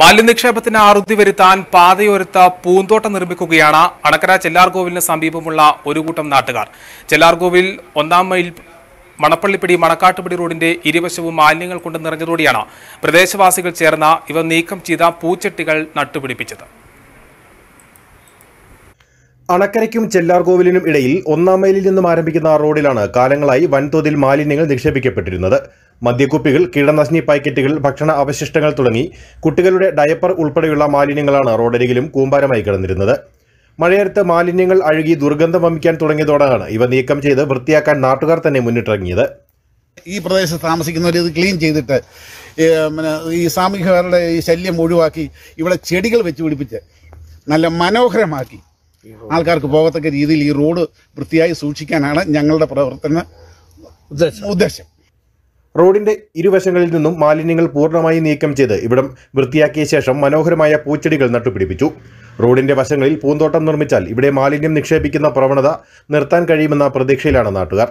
മാലിന്യക്ഷേപത്തിന് ആറുതി വരുത്താൻ പാതയോരത്ത് പൂന്തോട്ടം നിർമ്മിക്കുകയാണ് അണക്കര ചെല്ലാർകോവിലിന് സമീപമുള്ള ഒരു കൂട്ടം നാട്ടുകാർ ചെല്ലാർകോവിൽ ഒന്നാം മൈൽ മണപ്പള്ളിപ്പിടി മണക്കാട്ടുപിടി റോഡിന്റെ ഇരുവശവും മാലിന്യങ്ങൾ കൊണ്ട് നിറഞ്ഞതോടെയാണ് പ്രദേശവാസികൾ ചേർന്ന ഇവ നീക്കം ചെയ്ത പൂച്ചട്ടികൾ നട്ടുപിടിപ്പിച്ചത് അണക്കരയ്ക്കും ചെല്ലാർകോവിലിനും ഇടയിൽ ഒന്നാം മൈലിൽ നിന്നും ആരംഭിക്കുന്ന റോഡിലാണ് കാലങ്ങളായി വൻതോതിൽ മാലിന്യങ്ങൾ നിക്ഷേപിക്കപ്പെട്ടിരുന്നത് മദ്യക്കുപ്പികൾ കീടനാശിനി പാക്കറ്റുകൾ ഭക്ഷണ അവശിഷ്ടങ്ങൾ തുടങ്ങി കുട്ടികളുടെ ഡയപ്പർ ഉൾപ്പെടെയുള്ള മാലിന്യങ്ങളാണ് റോഡരികിലും കൂമ്പാരമായി കിടന്നിരുന്നത് മഴയത്ത് മാലിന്യങ്ങൾ അഴുകി ദുർഗന്ധം വമിക്കാൻ തുടങ്ങിയതോടെയാണ് ഇവ നീക്കം ചെയ്ത് വൃത്തിയാക്കാൻ നാട്ടുകാർ തന്നെ മുന്നിട്ടിറങ്ങിയത് ഈ പ്രദേശത്ത് താമസിക്കുന്നവർ ഇത് ക്ലീൻ ചെയ്തിട്ട് പിന്നെ ഈ സാമൂഹികരുടെ ഈ ശല്യം ഒഴിവാക്കി ഇവിടെ ചെടികൾ വെച്ച് പിടിപ്പിച്ച് നല്ല മനോഹരമാക്കി ആൾക്കാർക്ക് പോകത്തക്ക രീതിയിൽ ഈ റോഡ് വൃത്തിയായി സൂക്ഷിക്കാനാണ് ഞങ്ങളുടെ പ്രവർത്തന ഉദ്ദേശം റോഡിന്റെ ഇരുവശങ്ങളിൽ നിന്നും മാലിന്യങ്ങൾ പൂർണ്ണമായി നീക്കം ചെയ്ത് ഇവിടം വൃത്തിയാക്കിയ ശേഷം മനോഹരമായ പൂച്ചെടികൾ നട്ടുപിടിപ്പിച്ചു റോഡിന്റെ വശങ്ങളിൽ പൂന്തോട്ടം നിർമ്മിച്ചാൽ ഇവിടെ മാലിന്യം നിക്ഷേപിക്കുന്ന പ്രവണത നിർത്താൻ കഴിയുമെന്ന പ്രതീക്ഷയിലാണ് നാട്ടുകാർ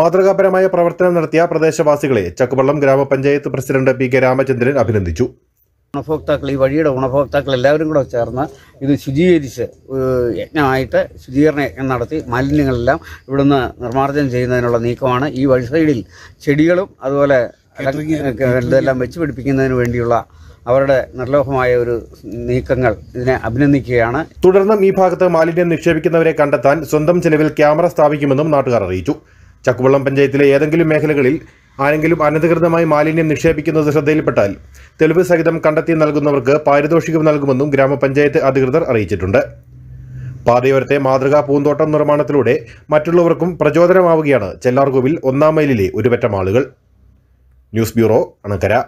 മാതൃകാപരമായ പ്രവർത്തനം നടത്തിയ പ്രദേശവാസികളെ ചക്കുപള്ളം ഗ്രാമപഞ്ചായത്ത് പ്രസിഡന്റ് പി കെ രാമചന്ദ്രൻ അഭിനന്ദിച്ചു ഗുണഭോക്താക്കൾ ഈ വഴിയുടെ ഗുണഭോക്താക്കൾ എല്ലാവരും കൂടെ ചേർന്ന് ഇത് ശുചീകരിച്ച് യജ്ഞമായിട്ട് ശുചീകരണ യജ്ഞം നടത്തി മാലിന്യങ്ങളെല്ലാം ഇവിടുന്ന് നിർമ്മാർജ്ജനം ചെയ്യുന്നതിനുള്ള നീക്കമാണ് ഈ വഴി സൈഡിൽ ചെടികളും അതുപോലെ ഇതെല്ലാം വെച്ച് പിടിപ്പിക്കുന്നതിന് വേണ്ടിയുള്ള അവരുടെ നിർലോഭമായ ഒരു നീക്കങ്ങൾ ഇതിനെ അഭിനന്ദിക്കുകയാണ് തുടർന്നും ഈ ഭാഗത്ത് മാലിന്യം നിക്ഷേപിക്കുന്നവരെ കണ്ടെത്താൻ സ്വന്തം ചെലവിൽ ക്യാമറ സ്ഥാപിക്കുമെന്നും നാട്ടുകാർ അറിയിച്ചു ചക്കുവള്ളം പഞ്ചായത്തിലെ ഏതെങ്കിലും മേഖലകളിൽ ആരെങ്കിലും അനധികൃതമായി മാലിന്യം നിക്ഷേപിക്കുന്നത് ശ്രദ്ധയിൽപ്പെട്ടാൽ തെളിവ് സഹിതം കണ്ടെത്തി നൽകുന്നവർക്ക് പാരിതോഷികം നൽകുമെന്നും ഗ്രാമപഞ്ചായത്ത് അധികൃതർ അറിയിച്ചിട്ടുണ്ട് പാതയോരത്തെ മാതൃകാ പൂന്തോട്ടം നിർമ്മാണത്തിലൂടെ മറ്റുള്ളവർക്കും പ്രചോദനമാവുകയാണ് ചെല്ലാർകോവിൽ ഒന്നാം മൈലിലെ ഒരുപറ്റം ആളുകൾ ന്യൂസ് ബ്യൂറോ അണക്കര